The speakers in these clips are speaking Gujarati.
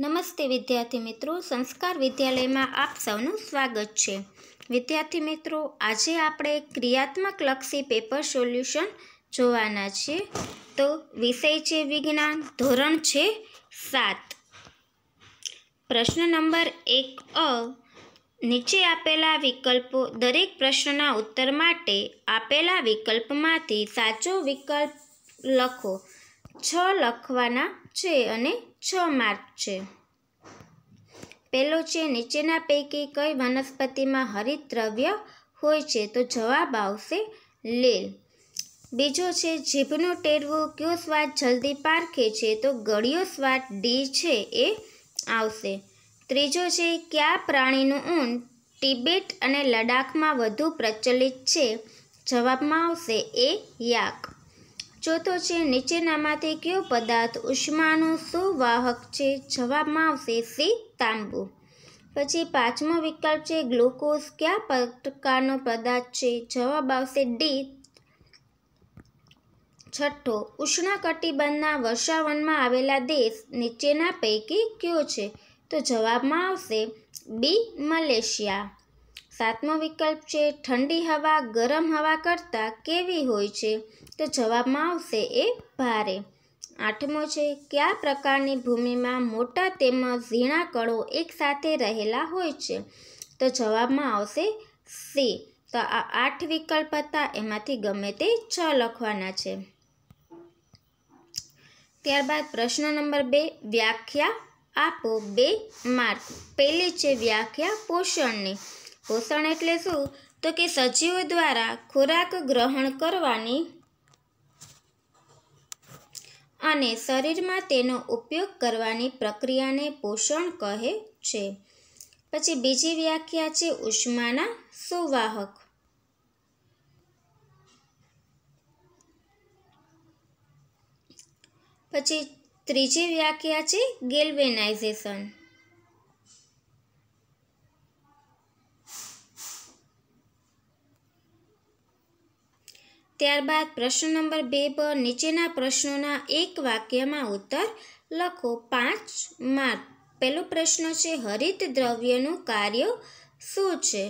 નમસ્તે વિદ્યાર્થી મિત્રો સંસ્કાર વિદ્યાલયમાં આપ સૌનું સ્વાગત છે વિદ્યાર્થી મિત્રો આજે આપણે ક્રિયાત્મક લક્ષી પેપર સોલ્યુશન જોવાના છે તો વિષય છે વિજ્ઞાન ધોરણ છે સાત પ્રશ્ન નંબર એક અ નીચે આપેલા વિકલ્પો દરેક પ્રશ્નના ઉત્તર માટે આપેલા વિકલ્પમાંથી સાચો વિકલ્પ લખો છ લખવાના છે અને છ માર્ક છે પહેલો છે નીચેના પૈકી કઈ વનસ્પતિમાં હરિત દ્રવ્ય હોય છે તો જવાબ આવશે લીલ બીજો છે જીભનું ટેરવું કયો સ્વાદ જલ્દી પારખે છે તો ગળ્યો સ્વાદ ડી છે એ આવશે ત્રીજો છે કયા પ્રાણીનું ઊન તિબેટ અને લડાખમાં વધુ પ્રચલિત છે જવાબમાં આવશે એ યાક ચોથો છે નીચેનામાંથી કયો પદાર્થ ઉષ્માનું સુવાહક છે જવાબમાં આવશે સી તાંબુ પછી પાંચમો વિકલ્પ છે ગ્લુકોઝ કયા પ્રકારનો પદાર્થ છે જવાબ આવશે ડી છઠ્ઠો ઉષ્ણકટિબંધના વર્ષાવનમાં આવેલા દેશ નીચેના પૈકી કયો છે તો જવાબમાં આવશે બી મલેશિયા સાતમો વિકલ્પ છે ઠંડી હવા ગરમ હવા કરતાં કેવી હોય છે તો જવાબમાં આવશે એ ભારે આઠમો છે કયા પ્રકારની ભૂમિમાં મોટા તેમજ ઝીણા કળો એકસાથે રહેલા હોય છે તો જવાબમાં આવશે સી તો આ આઠ વિકલ્પ હતા એમાંથી ગમે તે છ લખવાના છે ત્યારબાદ પ્રશ્ન નંબર બે વ્યાખ્યા આપો બે માર્ક પહેલી છે વ્યાખ્યા પોષણની પોષણ એટલે શું તો કે સજીવો દ્વારા ખોરાક ગ્રહણ કરવાની અને શરીરમાં તેનો ઉપયોગ કરવાની પ્રક્રિયાને પોષણ કહે છે પછી બીજી વ્યાખ્યા છે ઉષ્માના સુવાહક પછી ત્રીજી વ્યાખ્યા છે ગેલ્વેનાઇઝેશન ત્યારબાદ પ્રશ્ન નંબર બે પર નીચેના પ્રશ્નોના એક વાક્યમાં ઉત્તર લખો પાંચ માર્ક પહેલો પ્રશ્ન છે હરિત દ્રવ્યનું કાર્ય શું છે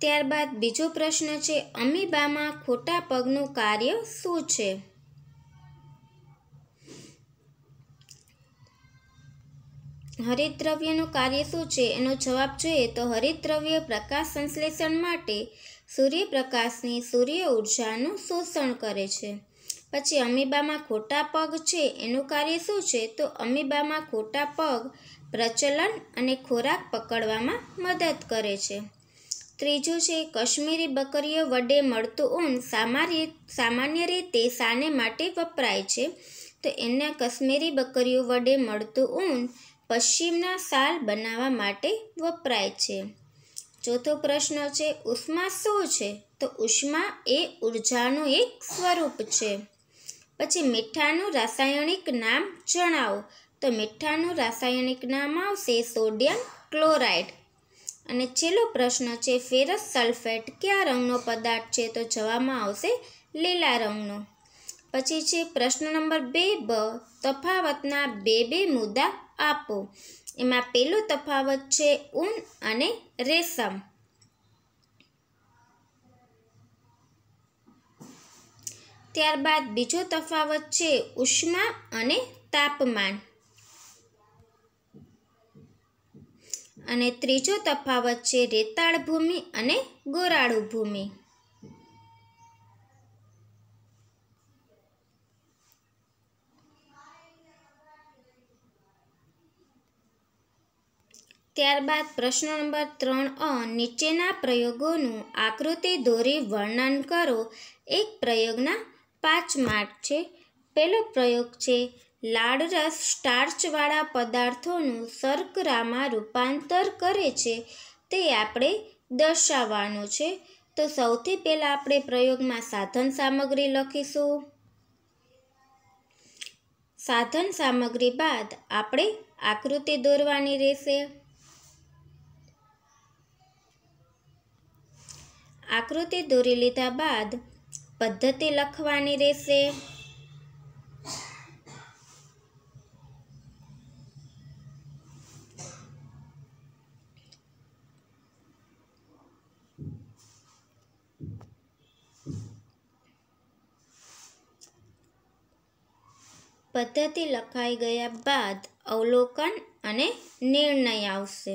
ત્યારબાદ બીજો પ્રશ્ન છે અમીબામાં ખોટા પગનું કાર્ય શું છે હરિતદ્રવ્યનું કાર્ય શું છે એનો જવાબ જોઈએ તો હરિતદ્રવ્ય પ્રકાશ સંશ્લેષણ માટે સૂર્યપ્રકાશની સૂર્ય ઉર્જાનું શોષણ કરે છે પછી અમીબામાં ખોટા પગ છે એનું કાર્ય શું છે તો અમીબામાં ખોટા પગ પ્રચલન અને ખોરાક પકડવામાં મદદ કરે છે ત્રીજું છે કશ્મીરી બકરીઓ વડે મળતું ઊન સામાન્ય રીતે સાને માટે વપરાય છે તો એના કશ્મીરી બકરીઓ વડે મળતું ઊન પશ્ચિમના શાલ બનાવવા માટે વપરાય છે ચોથો પ્રશ્ન છે ઉષ્મા શું છે તો ઉષ્મા એ ઉર્જાનું એક સ્વરૂપ છે પછી મીઠાનું રાસાયણિક નામ જણાવો તો મીઠાનું રાસાયણિક નામ આવશે સોડિયમ ક્લોરાઇડ અને છેલ્લો પ્રશ્ન છે ફેરસ સલ્ફેટ કયા રંગનો પદાર્થ છે તો જવાબમાં આવશે લીલા રંગનો પછી છે પ્રશ્ન નંબર બે બ તફાવતના બે બે મુદ્દા આપો એમાં પહેલો તફાવત છે ઊન અને રેશમ ત્યારબાદ બીજો તફાવત છે ઉષ્મા અને તાપમાન અને ત્રીજો તફાવત છે રેતાળ ભૂમિ અને ગોરાળુ ભૂમિ ત્યારબાદ પ્રશ્ન નંબર ત્રણ અ નીચેના પ્રયોગોનું આકૃતિ દોરી વર્ણન કરો એક પ્રયોગના પાંચ માર્ક છે પહેલો પ્રયોગ છે લાળરસ સ્ટાર્ચવાળા પદાર્થોનું શર્કરામાં રૂપાંતર કરે છે તે આપણે દર્શાવવાનું છે તો સૌથી પહેલાં આપણે પ્રયોગમાં સાધન સામગ્રી લખીશું સાધન સામગ્રી બાદ આપણે આકૃતિ દોરવાની રહેશે આકૃતિ દોરી લીધા બાદ પદ્ધતિ લખવાની રહેશે પદ્ધતિ લખાઈ ગયા બાદ અવલોકન અને નિર્ણય આવશે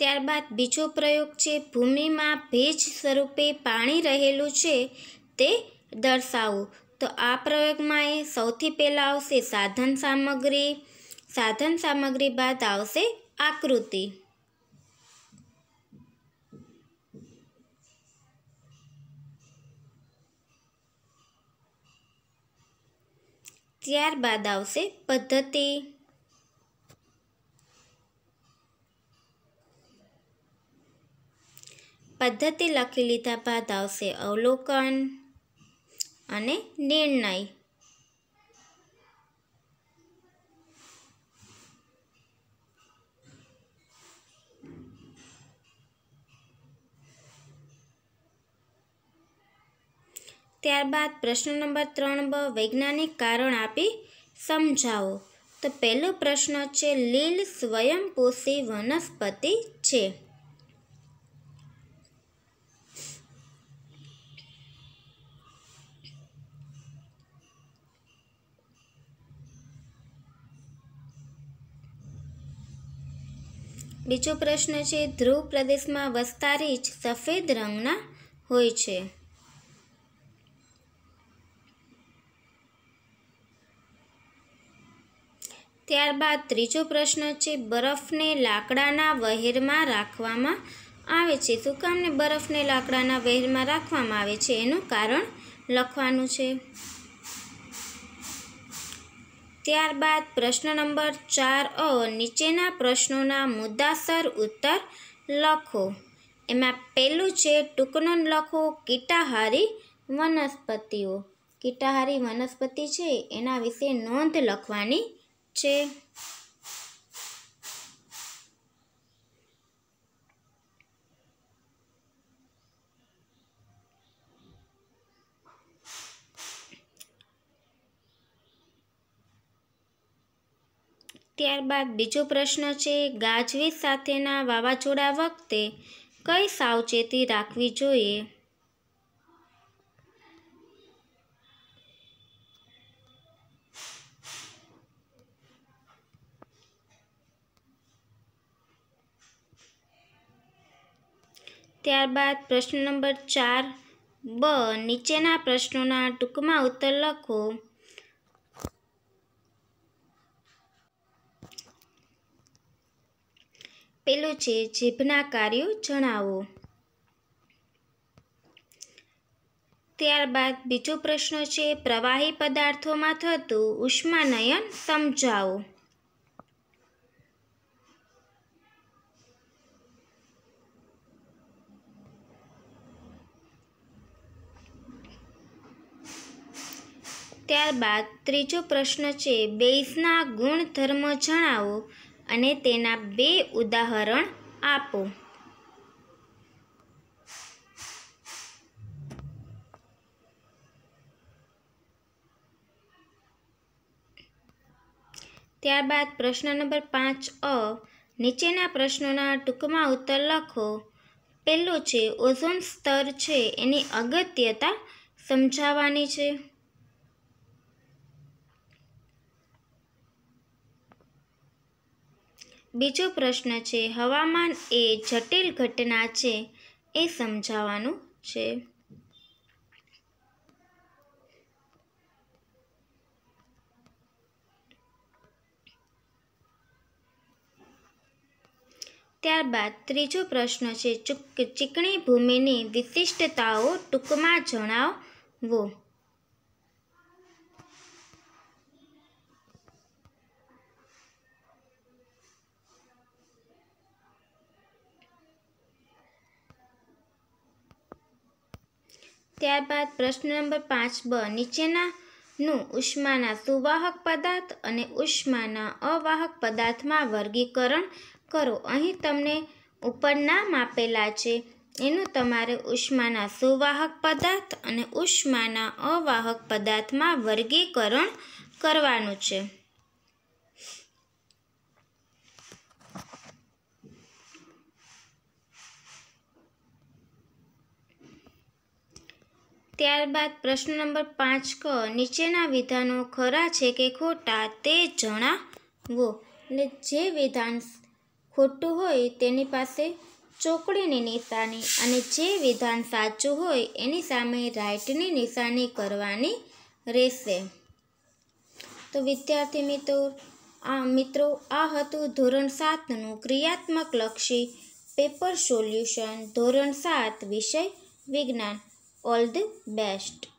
ત્યારબાદ બીજો પ્રયોગ છે ભૂમિમાં ભેજ સ્વરૂપે પાણી રહેલું છે તે દર્શાવવું તો આ પ્રયોગમાં એ સૌથી પહેલાં આવશે સાધન સામગ્રી સાધન સામગ્રી બાદ આવશે આકૃતિ ત્યારબાદ આવશે પદ્ધતિ પદ્ધતિ લખી લીધા બાદ આવશે અવલોકન અને નિર્ણય ત્યારબાદ પ્રશ્ન નંબર ત્રણ બ વૈજ્ઞાનિક કારણ આપી સમજાવો તો પહેલો પ્રશ્ન છે લીલ સ્વયંપોષી વનસ્પતિ છે બીજો પ્રશ્ન છે ધ્રુવ પ્રદેશમાં વસતા રીંછ સફેદ રંગના હોય છે ત્યારબાદ ત્રીજો પ્રશ્ન છે બરફને લાકડાના વહેરમાં રાખવામાં આવે છે શું કામને બરફને લાકડાના વહેરમાં રાખવામાં આવે છે એનું કારણ લખવાનું છે ત્યારબાદ પ્રશ્ન નંબર ચાર અ નીચેના પ્રશ્નોના મુદ્દાસર ઉત્તર લખો એમાં પહેલું છે ટૂંકનો લખો કીટાહારી વનસ્પતિઓ કીટાહારી વનસ્પતિ છે એના વિશે નોંધ લખવાની છે ત્યારબાદ બીજો પ્રશ્ન છે ગાજવીજ સાથેના વાવાઝોડા વખતે કઈ સાવચેતી રાખવી જોઈએ ત્યારબાદ પ્રશ્ન નંબર ચાર બ નીચેના પ્રશ્નોના ટૂંકમાં ઉત્તર લખો પેલું છે જીભના કાર્યો જણાવો ત્યારબાદ બીજો પ્રશ્ન છે પ્રવાહી પદાર્થોમાં થતું ઉષ્માનયન સમજાવો ત્યારબાદ ત્રીજો પ્રશ્ન છે બેઝના ગુણધર્મ જણાવો અને તેના બે ઉદાહરણ આપો ત્યારબાદ પ્રશ્ન નંબર પાંચ અ નીચેના પ્રશ્નોના ટૂંકમાં ઉત્તર લખો પહેલું છે ઓઝોન સ્તર છે એની અગત્યતા સમજાવવાની છે બીજો પ્રશ્ન છે હવામાન એ જટિલ ઘટના છે એ સમજાવવાનું છે ત્યારબાદ ત્રીજો પ્રશ્ન છે ચીકણી ભૂમિની વિશિષ્ટતાઓ ટૂંકમાં જણાવવો ત્યારબાદ પ્રશ્ન નંબર પાંચ બ નીચેનાનું ઉષ્માના સુવાહક પદાર્થ અને ઉષ્માના અવાહક પદાર્થમાં વર્ગીકરણ કરો અહીં તમને ઉપર નામ આપેલા છે એનું તમારે ઉષ્માના સુવાહક પદાર્થ અને ઉષ્માના અવાહક પદાર્થમાં વર્ગીકરણ કરવાનું છે ત્યારબાદ પ્રશ્ન નંબર પાંચ ક નીચેના વિધાનો ખરા છે કે ખોટા તે જણાવો એટલે જે વિધાન ખોટું હોય તેની પાસે ચોકડીની નિશાની અને જે વિધાન સાચું હોય એની સામે રાઇટની નિશાની કરવાની રહેશે તો વિદ્યાર્થી મિત્રો આ મિત્રો આ હતું ધોરણ સાતનું ક્રિયાત્મક લક્ષી પેપર સોલ્યુશન ધોરણ સાત વિષય વિજ્ઞાન all the best